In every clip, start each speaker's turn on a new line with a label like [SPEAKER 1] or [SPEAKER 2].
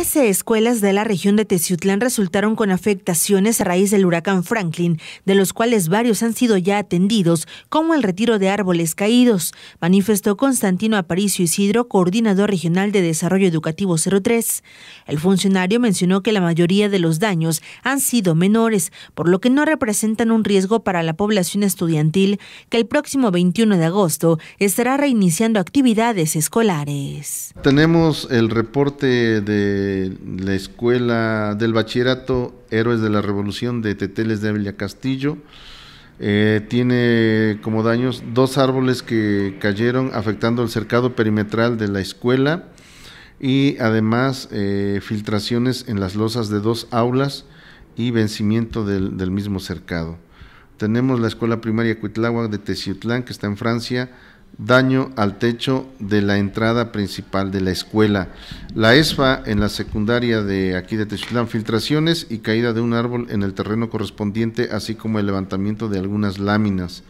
[SPEAKER 1] 13 escuelas de la región de Teciutlán resultaron con afectaciones a raíz del huracán Franklin, de los cuales varios han sido ya atendidos, como el retiro de árboles caídos, manifestó Constantino Aparicio Isidro, coordinador regional de Desarrollo Educativo 03. El funcionario mencionó que la mayoría de los daños han sido menores, por lo que no representan un riesgo para la población estudiantil, que el próximo 21 de agosto estará reiniciando actividades escolares.
[SPEAKER 2] Tenemos el reporte de la escuela del bachillerato Héroes de la Revolución de Teteles de Ávila Castillo. Eh, tiene como daños dos árboles que cayeron afectando el cercado perimetral de la escuela y además eh, filtraciones en las losas de dos aulas y vencimiento del, mismo cercado. Tenemos la escuela primaria Cuitláhuac de Teciutlán que está en Francia, daño al techo de la entrada principal de la escuela. La ESFA en la secundaria de aquí de Techilán, filtraciones y caída de un árbol en el terreno correspondiente, así como el levantamiento de algunas láminas.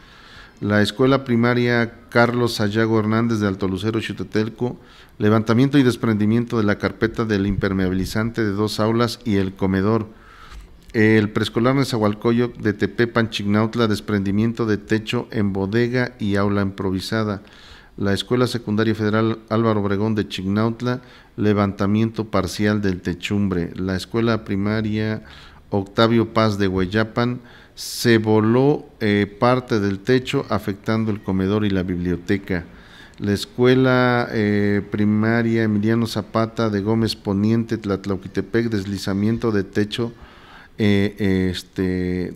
[SPEAKER 2] La escuela primaria Carlos Ayago Hernández de Alto Lucero, Chutetelco, levantamiento y desprendimiento de la carpeta del impermeabilizante de dos aulas y el comedor el preescolar Zahualcoyo de Tepepan, Chignautla, desprendimiento de techo en bodega y aula improvisada. La Escuela Secundaria Federal Álvaro Obregón de Chignautla, levantamiento parcial del techumbre. La Escuela Primaria Octavio Paz de Hueyapan, se voló eh, parte del techo afectando el comedor y la biblioteca. La Escuela eh, Primaria Emiliano Zapata de Gómez Poniente, Tlatlauquitepec, deslizamiento de techo eh, este,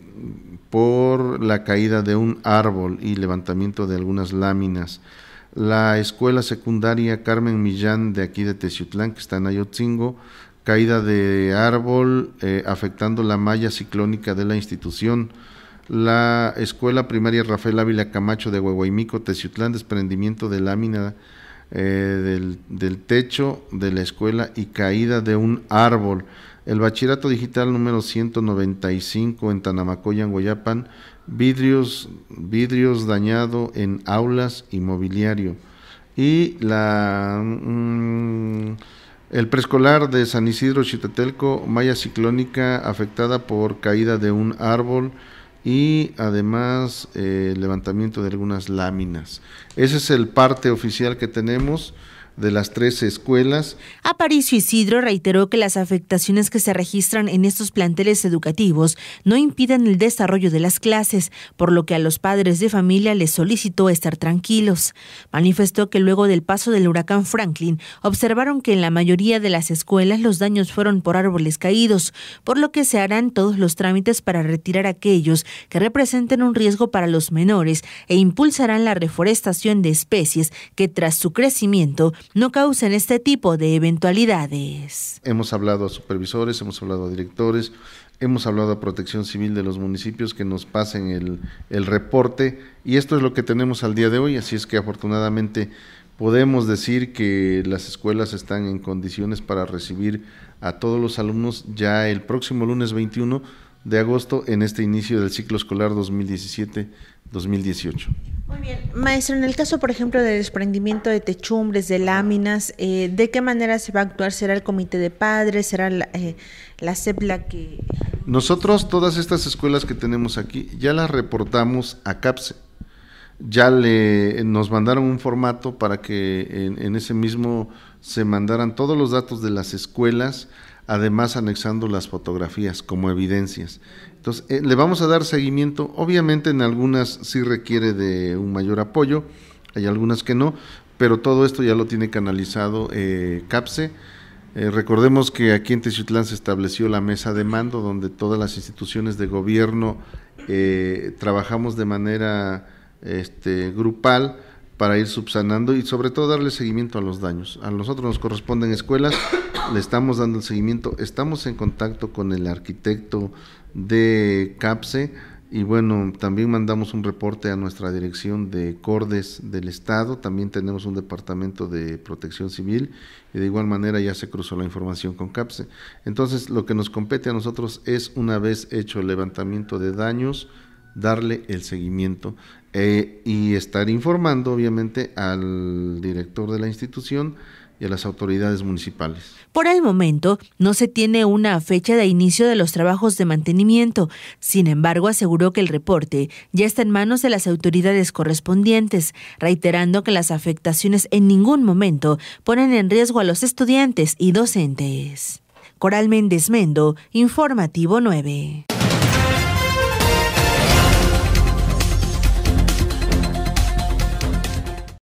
[SPEAKER 2] por la caída de un árbol y levantamiento de algunas láminas. La escuela secundaria Carmen Millán de aquí de Teciutlán, que está en Ayotzingo, caída de árbol eh, afectando la malla ciclónica de la institución. La escuela primaria Rafael Ávila Camacho de Huehuaymico, Teciutlán, desprendimiento de lámina eh, del, del techo de la escuela y caída de un árbol el Bachillerato Digital número 195 en Tanamacoya, en Guayapan, vidrios, vidrios dañado en aulas y mobiliario. Y la, mm, el preescolar de San Isidro, Chitatelco, malla ciclónica afectada por caída de un árbol y además el eh, levantamiento de algunas láminas. Ese es el parte oficial que tenemos de las tres escuelas.
[SPEAKER 1] Aparicio Isidro reiteró que las afectaciones que se registran en estos planteles educativos no impiden el desarrollo de las clases, por lo que a los padres de familia les solicitó estar tranquilos. Manifestó que luego del paso del huracán Franklin observaron que en la mayoría de las escuelas los daños fueron por árboles caídos, por lo que se harán todos los trámites para retirar aquellos que representen un riesgo para los menores e impulsarán la reforestación de especies que tras su crecimiento no causen este tipo de eventualidades.
[SPEAKER 2] Hemos hablado a supervisores, hemos hablado a directores, hemos hablado a protección civil de los municipios que nos pasen el, reporte y esto es lo que tenemos al día de hoy, así es que afortunadamente podemos decir que las escuelas están en condiciones para recibir a todos los alumnos ya el próximo lunes 21 de agosto en este inicio del ciclo escolar 2017-2018. Muy
[SPEAKER 1] bien, maestro, en el caso, por ejemplo, del desprendimiento de techumbres, de láminas, eh, ¿de qué manera se va a actuar? ¿Será el comité de padres? ¿Será la, CEPLA? Eh, e que...?
[SPEAKER 2] Nosotros todas estas escuelas que tenemos aquí ya las reportamos a CAPSE. Ya le, nos mandaron un formato para que en ese mismo se mandaran todos los datos de las escuelas, además anexando las fotografías como evidencias. Entonces, eh, le vamos a dar seguimiento, obviamente en algunas sí requiere de un mayor apoyo, hay algunas que no, pero todo esto ya lo tiene canalizado eh, CAPSE. Eh, recordemos que aquí en Teciutlán se estableció la mesa de mando donde todas las instituciones de gobierno trabajamos de manera este, grupal para ir subsanando y sobre todo darle seguimiento a los daños. A nosotros nos corresponden escuelas, le estamos dando el seguimiento, estamos en contacto con el arquitecto de CAPSE y bueno, también mandamos un reporte a nuestra dirección de Cordes del Estado, también tenemos un departamento de protección civil y de igual manera ya se cruzó la información con CAPSE. Entonces lo que nos compete a nosotros es una vez hecho el levantamiento de daños, darle el seguimiento. Eh, y estar informando obviamente al director de la institución y a las autoridades municipales.
[SPEAKER 1] Por el momento, no se tiene una fecha de inicio de los trabajos de mantenimiento. Sin embargo, aseguró que el reporte ya está en manos de las autoridades correspondientes, reiterando que las afectaciones en ningún momento ponen en riesgo a los estudiantes y docentes. Coral Méndez Mendo, Informativo 9.